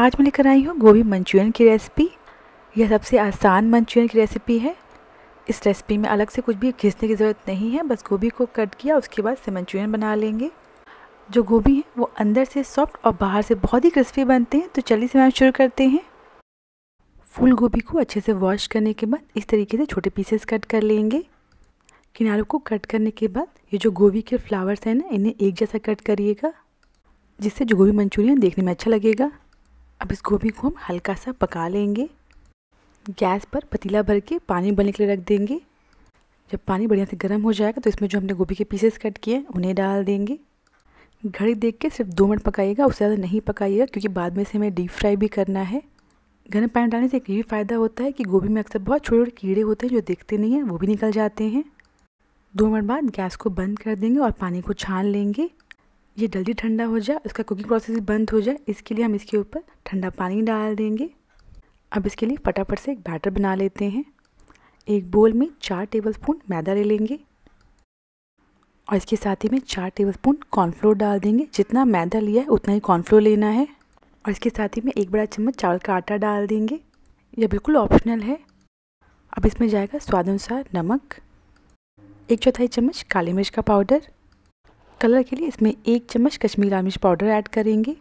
आज मैं लेकर आई हूँ गोभी मंचूरियन की रेसिपी यह सबसे आसान मंचूरियन की रेसिपी है इस रेसिपी में अलग से कुछ भी घिसने की ज़रूरत नहीं है बस गोभी को कट किया उसके बाद से मंचूरियन बना लेंगे जो गोभी है वो अंदर से सॉफ्ट और बाहर से बहुत ही क्रिस्पी बनते हैं तो चलिए से मैं शुरू करते हैं फूल गोभी को अच्छे से वॉश करने के बाद इस तरीके से छोटे पीसेस कट कर लेंगे किनारों को कट करने के बाद ये जो गोभी के फ्लावर्स हैं ना इन्हें एक जैसा कट करिएगा जिससे जो गोभी मंचूरियन देखने में अच्छा लगेगा अब इस गोभी को हम हल्का सा पका लेंगे गैस पर पतीला भर के पानी उबलने के लिए रख देंगे जब पानी बढ़िया से गर्म हो जाएगा तो इसमें जो हमने गोभी के पीसेस कट किए हैं उन्हें डाल देंगे घड़ी देख के सिर्फ दो मिनट पकाइएगा उससे ज़्यादा नहीं पकाइएगा क्योंकि बाद में से हमें डीप फ्राई भी करना है गर्म पानी डालने से एक ये भी फ़ायदा होता है कि गोभी में अक्सर बहुत छोटे छोटे कीड़े होते हैं जो देखते नहीं हैं वो भी निकल जाते हैं दो मिनट बाद गैस को बंद कर देंगे और पानी को छान लेंगे ये जल्दी ठंडा हो जाए उसका कुकिंग प्रोसेस बंद हो जाए इसके लिए हम इसके ऊपर ठंडा पानी डाल देंगे अब इसके लिए फटाफट से एक बैटर बना लेते हैं एक बोल में चार टेबलस्पून मैदा ले लेंगे और इसके साथ ही में चार टेबलस्पून कॉर्नफ्लोर डाल देंगे जितना मैदा लिया है उतना ही कॉर्नफ्लोर लेना है और इसके साथ ही में एक बड़ा चम्मच चावल का आटा डाल देंगे यह बिल्कुल ऑप्शनल है अब इसमें जाएगा स्वाद अनुसार नमक एक चौथाई चम्मच काली मिर्च का पाउडर कलर के लिए इसमें एक चम्मच कश्मीर लाल मिर्च पाउडर ऐड करेंगे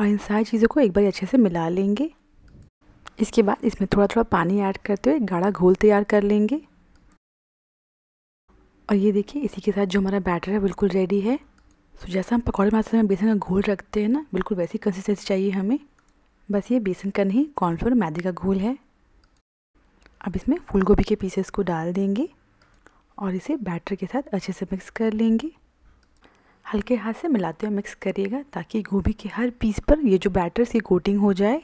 और इन सारी चीज़ों को एक बार अच्छे से मिला लेंगे इसके बाद इसमें थोड़ा थोड़ा पानी ऐड करते हुए गाढ़ा घोल तैयार कर लेंगे और ये देखिए इसी के साथ जो हमारा बैटर है बिल्कुल रेडी है सो जैसा हम पकौड़े बनाते में बेसन का घोल रखते हैं ना बिल्कुल वैसी कंसिस्टेंसी चाहिए हमें बस ये बेसन का नहीं कॉर्नफ्लोर मैदे का घोल है अब इसमें फूल गोभी के पीसेस को डाल देंगे और इसे बैटर के साथ अच्छे से मिक्स कर लेंगे हल्के हाथ से मिलाते हुए मिक्स करिएगा ताकि गोभी के हर पीस पर ये जो बैटर से कोटिंग हो जाए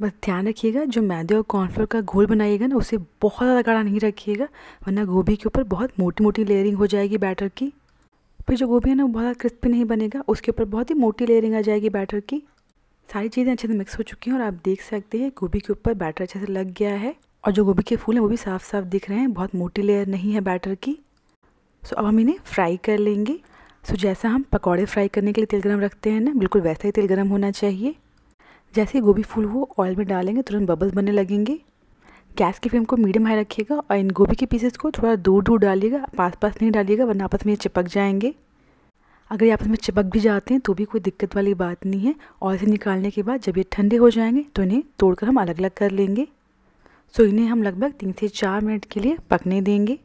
बस ध्यान रखिएगा जो मैदे और कॉर्नफ्लोर का घोल बनाइएगा ना उसे बहुत ज़्यादा गाढ़ा नहीं रखिएगा वरना गोभी के ऊपर बहुत मोटी मोटी लेयरिंग हो जाएगी बैटर की फिर जो गोभी है ना वो बहुत क्रिस्पी नहीं बनेगा उसके ऊपर बहुत ही मोटी लेयरिंग आ जाएगी बैटर की सारी चीज़ें अच्छे से मिक्स हो चुकी हैं और आप देख सकते हैं गोभी के ऊपर बैटर अच्छे से लग गया है और जो गोभी के फूल हैं वो भी साफ साफ दिख रहे हैं बहुत मोटी लेयर नहीं है बैटर की सो अब हम इन्हें फ्राई कर लेंगे सो जैसा हम पकौड़े फ्राई करने के लिए तेल गरम रखते हैं ना बिल्कुल वैसा ही तेल गरम होना चाहिए जैसे ही गोभी फूल हो ऑयल में डालेंगे तुरंत बबल्स बनने लगेंगे गैस की फ्लेम को मीडियम हाई रखिएगा और इन गोभी के पीसेस को थोड़ा दूर दूर डालिएगा पास पास नहीं डालिएगा वरना आपस में ये चिपक जाएंगे अगर ये आपस में चिपक भी जाते हैं तो भी कोई दिक्कत वाली बात नहीं है और इसे निकालने के बाद जब ये ठंडे हो जाएंगे तो इन्हें तोड़कर हम अलग अलग कर लेंगे सो इन्हें हम लगभग तीन से चार मिनट के लिए पकने देंगे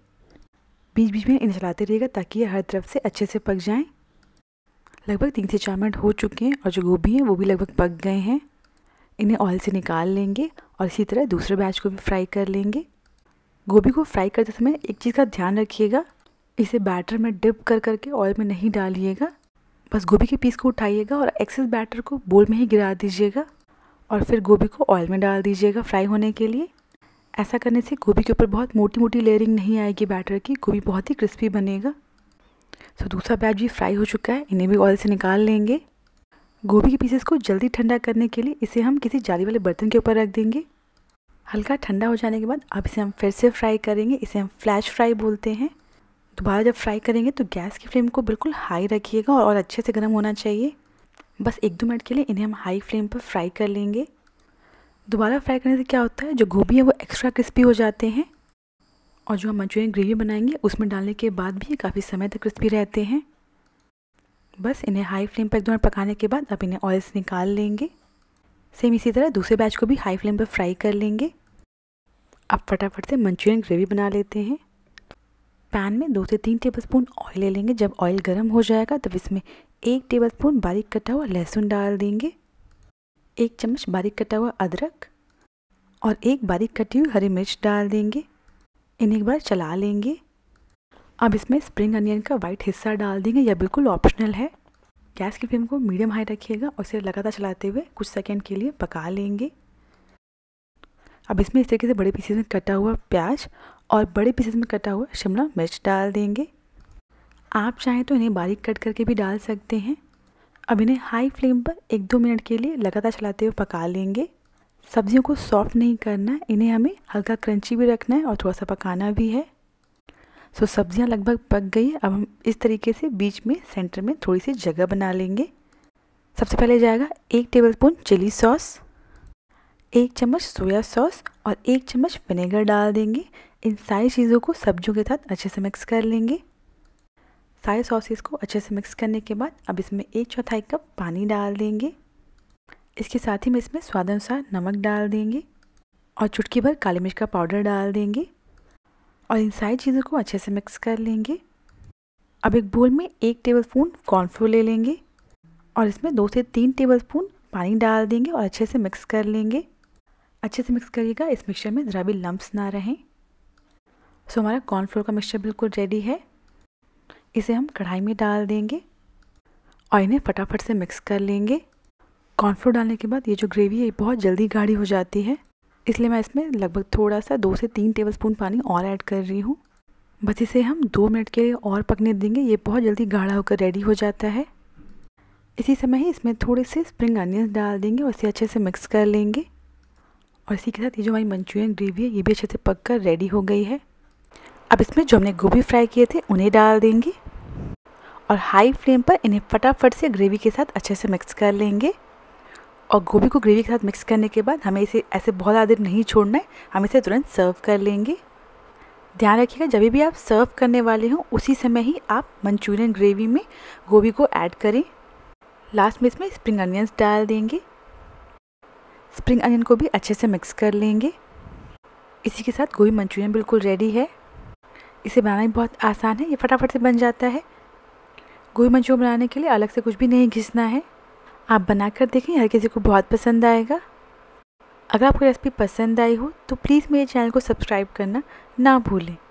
बीच बीच में इन्हें चलाते रहिएगा ताकि ये हर तरफ से अच्छे से पक जाएं लगभग तीन से चार मिनट हो चुके हैं और जो गोभी हैं वो भी लगभग पक गए हैं इन्हें ऑयल से निकाल लेंगे और इसी तरह दूसरे बैच को भी फ्राई कर लेंगे गोभी को फ्राई करते समय एक चीज़ का ध्यान रखिएगा इसे बैटर में डिप कर करके ऑयल में नहीं डालिएगा बस गोभी के पीस को उठाइएगा और एक्सेस बैटर को बोल में ही गिरा दीजिएगा और फिर गोभी को ऑयल में डाल दीजिएगा फ्राई होने के लिए ऐसा करने से गोभी के ऊपर बहुत मोटी मोटी लेयरिंग नहीं आएगी बैटर की गोभी बहुत ही क्रिस्पी बनेगा सो दूसरा बैच भी फ्राई हो चुका है इन्हें भी ऑयल से निकाल लेंगे गोभी के पीसेस को जल्दी ठंडा करने के लिए इसे हम किसी जाली वाले बर्तन के ऊपर रख देंगे हल्का ठंडा हो जाने के बाद अब इसे हम फिर से फ्राई करेंगे इसे हम फ्लैश फ्राई बोलते हैं दोबारा जब फ्राई करेंगे तो गैस की फ्लेम को बिल्कुल हाई रखिएगा और अच्छे से गर्म होना चाहिए बस एक दो मिनट के लिए इन्हें हम हाई फ्लेम पर फ्राई कर लेंगे दोबारा फ्राई करने से क्या होता है जो गोभी है वो एक्स्ट्रा क्रिस्पी हो जाते हैं और जो हम मंचूरियन ग्रेवी बनाएंगे उसमें डालने के बाद भी ये काफ़ी समय तक क्रिस्पी रहते हैं बस इन्हें हाई फ्लेम पर एक दो मिनट पकाने के बाद आप इन्हें ऑयल से निकाल लेंगे सेम इसी तरह दूसरे बैच को भी हाई फ्लेम पर फ्राई कर लेंगे अब फटाफट से मंचूरियन ग्रेवी बना लेते हैं पैन में दो से तीन टेबलस्पून ऑयल ले लेंगे जब ऑयल गर्म हो जाएगा तब इसमें एक टेबलस्पून बारीक कटा हुआ लहसुन डाल देंगे एक चम्मच बारीक कटा हुआ अदरक और एक बारीक कटी हुई हरी मिर्च डाल देंगे इन्हें एक बार चला लेंगे अब इसमें स्प्रिंग अनियन का वाइट हिस्सा डाल देंगे यह बिल्कुल ऑप्शनल है गैस की फ्लेम को मीडियम हाई रखिएगा और इसे लगातार चलाते हुए कुछ सेकेंड के लिए पका लेंगे अब इसमें इस तरीके से बड़े पीसेज में कटा हुआ प्याज और बड़े पीसेज में कटा हुआ शिमला मिर्च डाल देंगे आप चाहें तो इन्हें बारीक कट करके भी डाल सकते हैं अब इन्हें हाई फ्लेम पर एक दो मिनट के लिए लगातार चलाते हुए पका लेंगे सब्जियों को सॉफ्ट नहीं करना इन्हें हमें हल्का क्रंची भी रखना है और थोड़ा सा पकाना भी है सो सब्जियां लगभग पक गई है अब हम इस तरीके से बीच में सेंटर में थोड़ी सी जगह बना लेंगे सबसे पहले जाएगा एक टेबल स्पून चिली सॉस एक चम्मच सोया सॉस और एक चम्मच विनेगर डाल देंगे इन सारी चीज़ों को सब्जियों के साथ अच्छे से मिक्स कर लेंगे सारे सॉसेस को अच्छे से मिक्स करने के बाद अब इसमें एक चौथाई कप पानी डाल देंगे इसके साथ ही में इसमें स्वाद अनुसार नमक डाल देंगे और चुटकी भर काली मिर्च का पाउडर डाल देंगे और इन सारी चीज़ों को अच्छे से मिक्स कर लेंगे अब एक बोल में एक टेबल स्पून कॉर्नफ्लोर ले लेंगे और इसमें दो से तीन टेबल स्पून पानी डाल देंगे और अच्छे से मिक्स कर लेंगे अच्छे से मिक्स करिएगा इस मिक्सचर में ज़रा भी लम्प्स ना रहें सो हमारा कॉर्नफ्लोर का मिक्सचर बिल्कुल रेडी है इसे हम कढ़ाई में डाल देंगे और इन्हें फटाफट से मिक्स कर लेंगे कॉर्नफ्लोर डालने के बाद ये जो ग्रेवी है बहुत जल्दी गाढ़ी हो जाती है इसलिए मैं इसमें लगभग थोड़ा सा दो से तीन टेबलस्पून पानी और ऐड कर रही हूँ बस इसे हम दो मिनट के लिए और पकने देंगे ये बहुत जल्दी गाढ़ा होकर रेडी हो जाता है इसी समय ही इसमें थोड़े से स्प्रिंग अनियंस डाल देंगे और इसे अच्छे से मिक्स कर लेंगे और इसी के साथ ये जो हमारी मंचूरियन ग्रेवी है ये भी अच्छे से पक कर रेडी हो गई है अब इसमें जो हमने गोभी फ्राई किए थे उन्हें डाल देंगे और हाई फ्लेम पर इन्हें फटाफट से ग्रेवी के साथ अच्छे से मिक्स कर लेंगे और गोभी को ग्रेवी के साथ मिक्स करने के बाद हमें इसे ऐसे बहुत ज़्यादा देर नहीं छोड़ना है हम इसे तुरंत सर्व कर लेंगे ध्यान रखिएगा जब भी आप सर्व करने वाले हों उसी समय ही आप मंचूरियन ग्रेवी में गोभी को ऐड करें लास्ट में इसमें स्प्रिंग अनियंस डाल देंगे स्प्रिंग अनियन को भी अच्छे से मिक्स कर लेंगे इसी के साथ गोभी मंचूरियन बिल्कुल रेडी है इसे बनाना भी बहुत आसान है ये फटाफट से बन जाता है गोभी मंचूर बनाने के लिए अलग से कुछ भी नहीं घिसना है आप बना कर देखें हर किसी को बहुत पसंद आएगा अगर आपको रेसिपी पसंद आई हो तो प्लीज़ मेरे चैनल को सब्सक्राइब करना ना भूलें